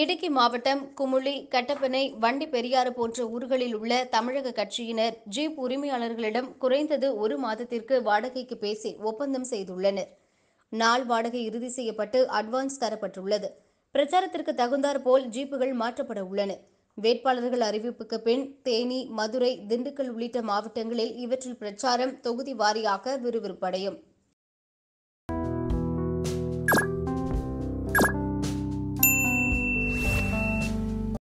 இடுக்கி மாவட்டம் குமுளி கட்டப்பனை வண்டி பெரியாறு போன்ற ஊர்களில் உள்ள தமிழக கட்சியினர் ஜீப் உரிமையாளர்களிடம் குறைந்தது ஒரு மாதத்திற்கு வாடகைக்கு பேசி ஒப்பந்தம் செய்துள்ளனர் நாள் வாடகை இறுதி செய்யப்பட்டு அட்வான்ஸ் தரப்பட்டுள்ளது பிரச்சாரத்திற்கு தகுந்தார் போல் ஜீப்புகள் மாற்றப்பட உள்ளன வேட்பாளர்கள் அறிவிப்புக்கு பின் தேனி மதுரை திண்டுக்கல் உள்ளிட்ட மாவட்டங்களில் இவற்றில் பிரச்சாரம் தொகுதி வாரியாக விறுவிறுப்படையும்